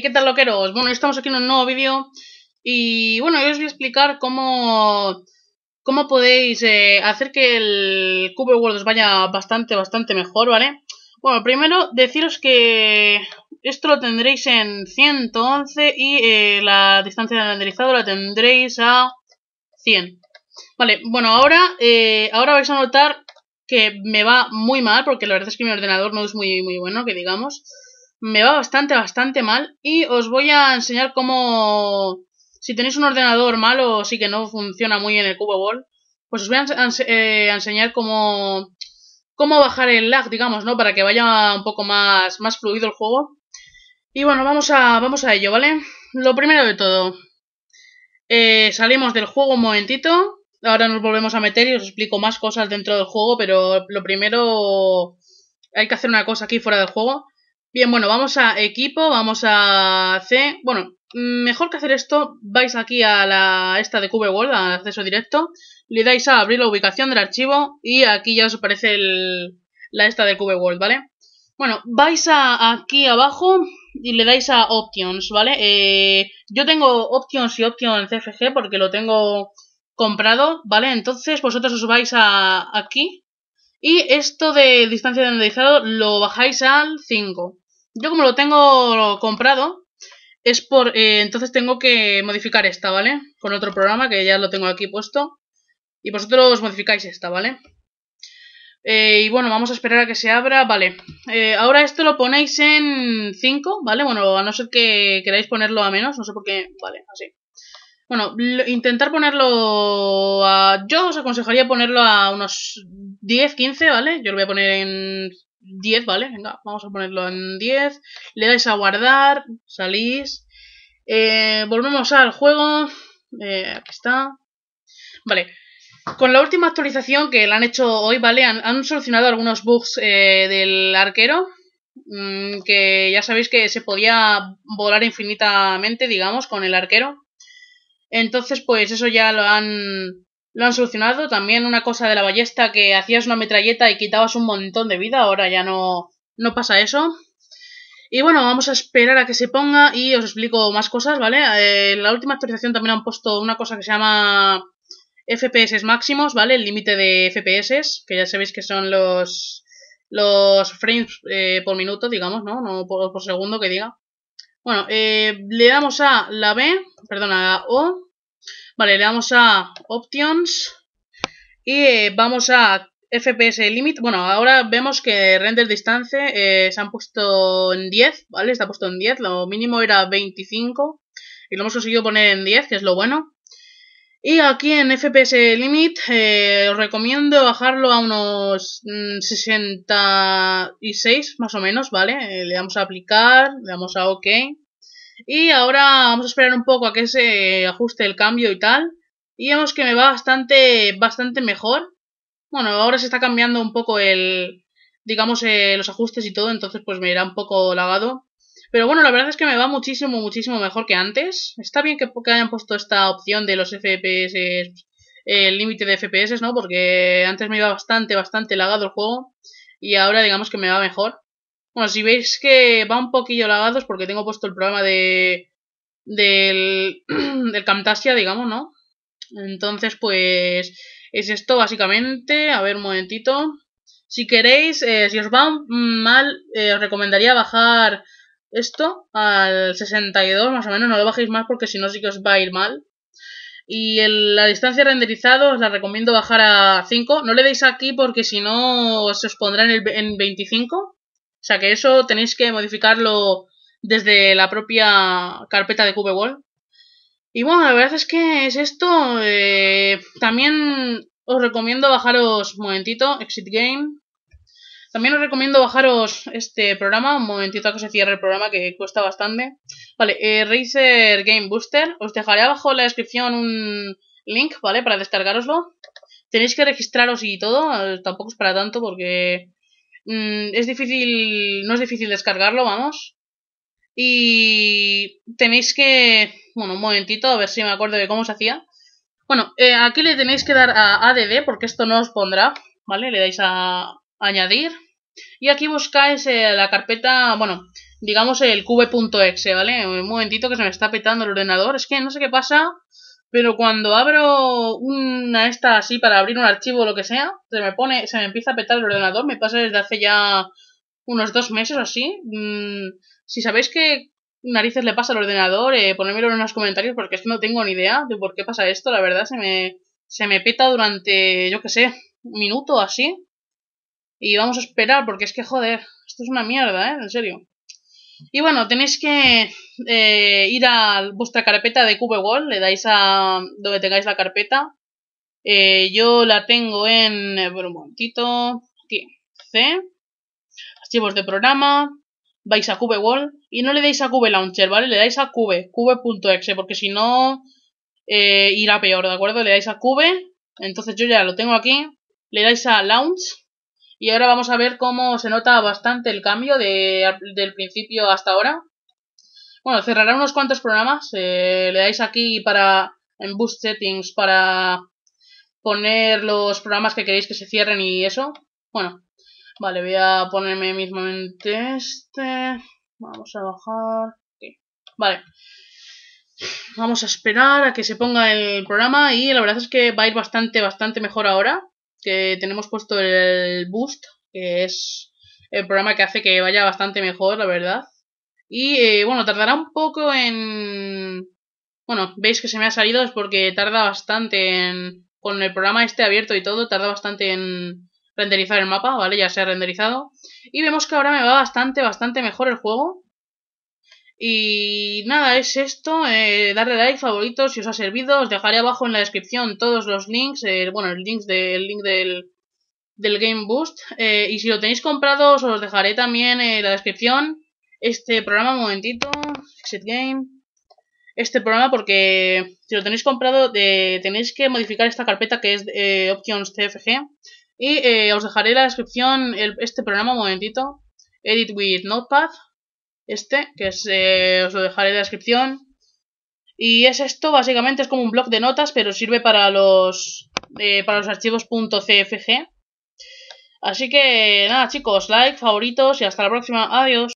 ¿qué tal loqueros? Bueno, estamos aquí en un nuevo vídeo y bueno, yo os voy a explicar cómo, cómo podéis eh, hacer que el Cube World os vaya bastante, bastante mejor, ¿vale? Bueno, primero deciros que esto lo tendréis en 111 y eh, la distancia de renderizado la tendréis a 100. Vale, bueno, ahora, eh, ahora vais a notar que me va muy mal porque la verdad es que mi ordenador no es muy, muy bueno, que digamos me va bastante, bastante mal y os voy a enseñar cómo, si tenéis un ordenador malo, o sí que no funciona muy en el Cubo Ball, pues os voy a, eh, enseñar cómo, cómo bajar el lag, digamos, ¿no? Para que vaya un poco más, más fluido el juego. Y bueno, vamos a, vamos a ello, ¿vale? Lo primero de todo, eh, salimos del juego un momentito, ahora nos volvemos a meter y os explico más cosas dentro del juego, pero lo primero hay que hacer una cosa aquí fuera del juego. Bien, bueno, vamos a equipo, vamos a C. Bueno, mejor que hacer esto, vais aquí a la esta de Cube World, acceso directo, le dais a abrir la ubicación del archivo y aquí ya os aparece el, la esta de Cube World, ¿vale? Bueno, vais a aquí abajo y le dais a Options, ¿vale? Eh, yo tengo Options y Options CFG porque lo tengo comprado, ¿vale? Entonces vosotros os vais a aquí y esto de distancia de renderizado lo bajáis al 5. Yo como lo tengo comprado, es por... Eh, entonces tengo que modificar esta, ¿vale? Con otro programa que ya lo tengo aquí puesto. Y vosotros modificáis esta, ¿vale? Eh, y bueno, vamos a esperar a que se abra. Vale, eh, ahora esto lo ponéis en 5, ¿vale? Bueno, a no ser que queráis ponerlo a menos, no sé por qué. Vale, así. Bueno, intentar ponerlo a... Yo os aconsejaría ponerlo a unos 10, 15, ¿vale? Yo lo voy a poner en 10, ¿vale? Venga, vamos a ponerlo en 10. Le dais a guardar, salís. Eh, volvemos al juego. Eh, aquí está. Vale. Con la última actualización que la han hecho hoy, ¿vale? Han, solucionado algunos bugs eh, del arquero. Mm, que ya sabéis que se podía volar infinitamente, digamos, con el arquero. Entonces, pues eso ya lo han lo han solucionado. También una cosa de la ballesta que hacías una metralleta y quitabas un montón de vida. Ahora ya no, no pasa eso. Y bueno, vamos a esperar a que se ponga y os explico más cosas, ¿vale? en eh, la última actualización también han puesto una cosa que se llama FPS máximos, ¿vale? El límite de FPS, que ya sabéis que son los, los frames eh, por minuto, digamos, ¿no? No por, segundo que diga. Bueno, eh, le damos a la B, perdón, a la O, Vale, le damos a Options y eh, vamos a FPS Limit. Bueno, ahora vemos que Render Distance eh, se han puesto en 10, ¿vale? Está puesto en 10, lo mínimo era 25 y lo hemos conseguido poner en 10, que es lo bueno. Y aquí en FPS Limit eh, os recomiendo bajarlo a unos 66 mm, más o menos, ¿vale? le damos a aplicar, le damos a OK. Y ahora vamos a esperar un poco a que se ajuste el cambio y tal. Y vemos que me va bastante, bastante mejor. Bueno, ahora se está cambiando un poco el, digamos, eh, los ajustes y todo, entonces pues me irá un poco lagado. Pero bueno, la verdad es que me va muchísimo, muchísimo mejor que antes. Está bien que, que hayan puesto esta opción de los FPS, el límite de FPS, ¿no? Porque antes me iba bastante, bastante lagado el juego y ahora digamos que me va mejor. Bueno, si veis que va un poquillo lavados, porque tengo puesto el programa de del, del Camtasia, digamos, ¿no? Entonces, pues es esto básicamente. A ver, un momentito. Si queréis, eh, si os va mal, eh, os recomendaría bajar esto al 62 más o menos. No lo bajéis más porque si no sí que os va a ir mal. Y la distancia renderizada renderizado os la recomiendo bajar a 5. No le deis aquí porque si no se os pondrá en, el, en 25. O sea que eso tenéis que modificarlo desde la propia carpeta de CubeWall. Y bueno, la verdad es que es esto. Eh, también os recomiendo bajaros un momentito, Exit Game. También os recomiendo bajaros este programa, un momentito a que se cierre el programa que cuesta bastante. Vale, eh, Razer Game Booster. Os dejaré abajo en la descripción un link, ¿vale? Para descargaroslo. Tenéis que registraros y todo. Eh, tampoco es para tanto porque Mm, es difícil, no es difícil descargarlo, vamos. Y tenéis que, bueno, un momentito, a ver si me acuerdo de cómo se hacía. Bueno, eh, aquí le tenéis que dar a ADD porque esto no os pondrá, ¿vale? Le dais a añadir. Y aquí buscáis eh, la carpeta, bueno, digamos el cube.exe, ¿vale? Un momentito que se me está petando el ordenador. Es que no sé qué pasa pero cuando abro una esta así para abrir un archivo o lo que sea, se me pone, se me empieza a petar el ordenador, me pasa desde hace ya unos dos meses o así. Mm, si sabéis que narices le pasa al ordenador, eh, ponedmelo en los comentarios porque es que no tengo ni idea de por qué pasa esto, la verdad se me, se me peta durante, yo que sé, un minuto o así. Y vamos a esperar porque es que joder, esto es una mierda, ¿eh? En serio. Y bueno, tenéis que eh, ir a vuestra carpeta de CubeWall, le dais a donde tengáis la carpeta. Eh, yo la tengo en, por un momentito, aquí, C, archivos de programa, vais a CubeWall y no le dais a Cube Launcher, ¿vale? Le dais a Cube, cube.exe, porque si no eh, irá peor, ¿de acuerdo? Le dais a Cube, entonces yo ya lo tengo aquí, le dais a Launch y ahora vamos a ver cómo se nota bastante el cambio del principio hasta ahora. Bueno, cerrará unos cuantos programas. Eh, le dais aquí para en Boost Settings para poner los programas que queréis que se cierren y eso. Bueno, vale, voy a ponerme mismamente este. Vamos a bajar. Vale. Vamos a esperar a que se ponga el programa y la verdad es que va a ir bastante, bastante mejor ahora que tenemos puesto el Boost, que es el programa que hace que vaya bastante mejor, la verdad. Y eh, bueno, tardará un poco en... Bueno, veis que se me ha salido es porque tarda bastante en... Con el programa este abierto y todo, tarda bastante en renderizar el mapa, ¿vale? Ya se ha renderizado. Y vemos que ahora me va bastante, bastante mejor el juego. Y nada, es esto. Eh, darle like, favoritos, si os ha servido. Os dejaré abajo en la descripción todos los links. Eh, bueno, el, links del link del, Game Boost. Eh, y si lo tenéis comprado, os dejaré también en la descripción este programa. Un momentito. Exit Game. Este programa porque si lo tenéis comprado tenéis que modificar esta carpeta que es Options CFG. Y os dejaré en la descripción este programa un momentito. Edit with Notepad este, que eh, os lo dejaré en la descripción. Y es esto, básicamente es como un blog de notas, pero sirve para los, eh, para los archivos .cfg. Así que nada chicos, like, favoritos y hasta la próxima. Adiós.